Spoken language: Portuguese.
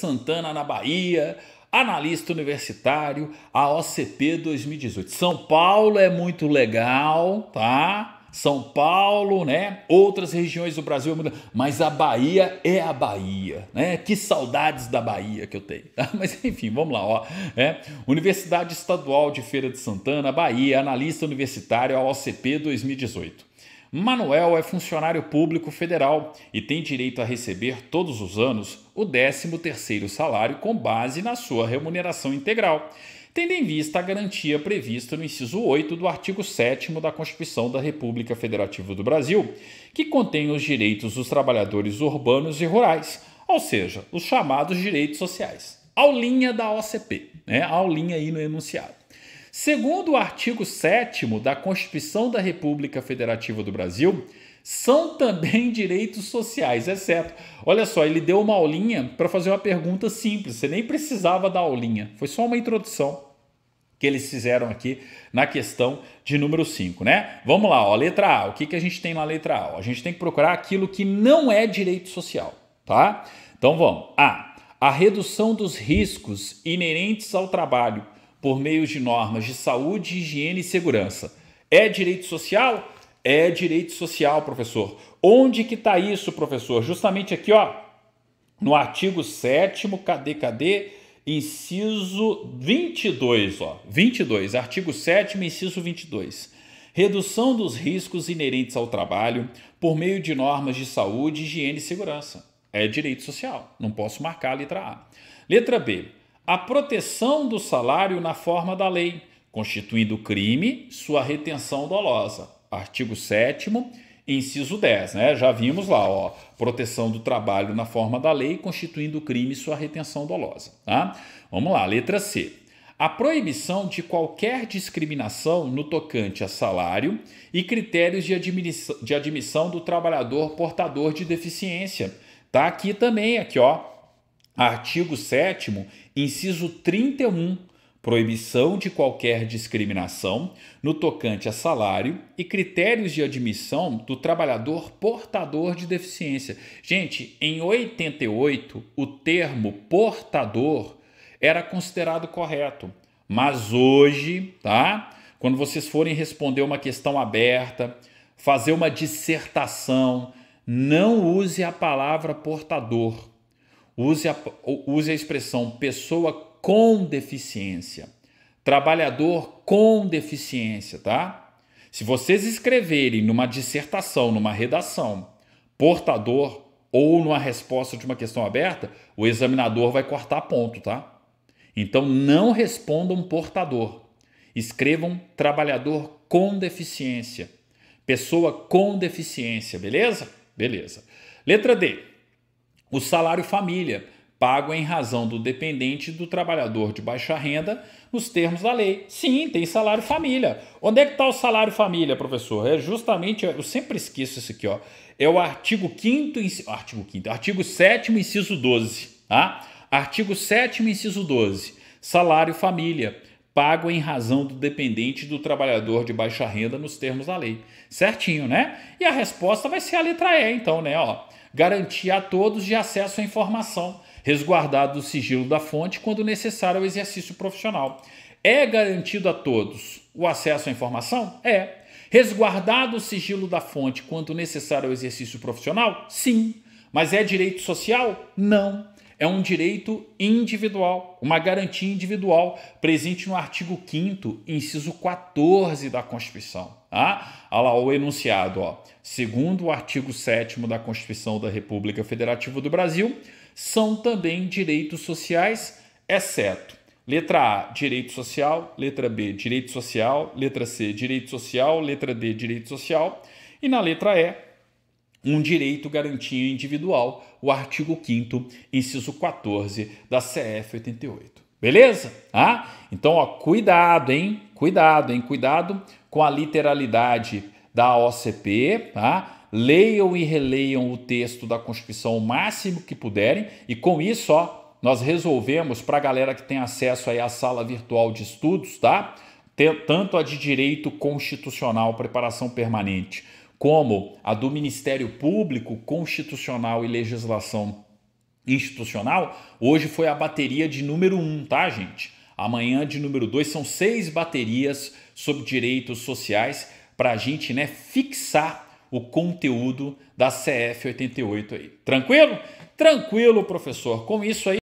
Santana, na Bahia, analista universitário, a OCP 2018. São Paulo é muito legal, tá? São Paulo, né? Outras regiões do Brasil, é mas a Bahia é a Bahia, né? Que saudades da Bahia que eu tenho. Tá? Mas enfim, vamos lá, ó. É. Universidade Estadual de Feira de Santana, Bahia, analista universitário, a OCP 2018. Manuel é funcionário público federal e tem direito a receber todos os anos o 13º salário com base na sua remuneração integral, tendo em vista a garantia prevista no inciso 8 do artigo 7 da Constituição da República Federativa do Brasil, que contém os direitos dos trabalhadores urbanos e rurais, ou seja, os chamados direitos sociais. Aulinha da OCP, né? Aulinha aí no enunciado. Segundo o artigo 7 da Constituição da República Federativa do Brasil, são também direitos sociais, exceto. Olha só, ele deu uma aulinha para fazer uma pergunta simples, você nem precisava da aulinha, foi só uma introdução que eles fizeram aqui na questão de número 5, né? Vamos lá, ó, letra A, o que, que a gente tem na letra A? a gente tem que procurar aquilo que não é direito social, tá? Então vamos. A, a redução dos riscos inerentes ao trabalho por meio de normas de saúde, higiene e segurança. É direito social? É direito social, professor. Onde que está isso, professor? Justamente aqui, ó, no artigo 7 cadê, cadê? Inciso 22, ó, 22, artigo 7 inciso 22. Redução dos riscos inerentes ao trabalho por meio de normas de saúde, higiene e segurança. É direito social, não posso marcar a letra A. Letra B, a proteção do salário na forma da lei, constituindo crime sua retenção dolosa. Artigo 7 inciso 10, né? Já vimos lá, ó, proteção do trabalho na forma da lei, constituindo crime sua retenção dolosa, tá? Vamos lá, letra C. A proibição de qualquer discriminação no tocante a salário e critérios de, admissão, de admissão do trabalhador portador de deficiência. Tá aqui também, aqui, ó, Artigo 7 Inciso 31. Proibição de qualquer discriminação no tocante a salário e critérios de admissão do trabalhador portador de deficiência. Gente, em 88, o termo portador era considerado correto, mas hoje, tá? Quando vocês forem responder uma questão aberta, fazer uma dissertação, não use a palavra portador, use a, use a expressão pessoa com deficiência, trabalhador com deficiência, tá? Se vocês escreverem numa dissertação, numa redação, portador ou numa resposta de uma questão aberta, o examinador vai cortar ponto, tá? Então não respondam portador. Escrevam trabalhador com deficiência. Pessoa com deficiência, beleza? Beleza. Letra D. O salário família, pago em razão do dependente do trabalhador de baixa renda, nos termos da lei. Sim, tem salário família. Onde é que está o salário família, professor? É justamente, eu sempre esqueço isso aqui, ó. É o artigo 5 artigo 5 artigo 7 inciso 12, tá? Artigo 7 inciso 12. Salário família pago em razão do dependente do trabalhador de baixa renda nos termos da lei. Certinho, né? E a resposta vai ser a letra E, então, né, ó garantia a todos de acesso à informação, resguardado o sigilo da fonte quando necessário ao exercício profissional. É garantido a todos o acesso à informação? É. Resguardado o sigilo da fonte quando necessário ao exercício profissional? Sim. Mas é direito social? Não é um direito individual, uma garantia individual, presente no artigo 5 inciso 14 da Constituição. Ah, olha lá o enunciado, ó. Segundo o artigo 7 da Constituição da República Federativa do Brasil, são também direitos sociais, exceto Letra A, direito social. Letra B, direito social. Letra C, direito social. Letra D, direito social. E na letra E, um direito garantia individual, o artigo 5 inciso 14 da CF 88. Beleza? Ah, então, ó, cuidado, hein? Cuidado, hein? Cuidado com a literalidade da OCP, tá? Leiam e releiam o texto da Constituição o máximo que puderem e com isso, ó, nós resolvemos para a galera que tem acesso aí à sala virtual de estudos, tá? Tanto a de direito constitucional, preparação permanente, como a do Ministério Público, Constitucional e Legislação Institucional, hoje foi a bateria de número um, tá, gente? Amanhã de número dois são seis baterias sobre direitos sociais para a gente né, fixar o conteúdo da CF88 aí. Tranquilo? Tranquilo, professor. Com isso aí.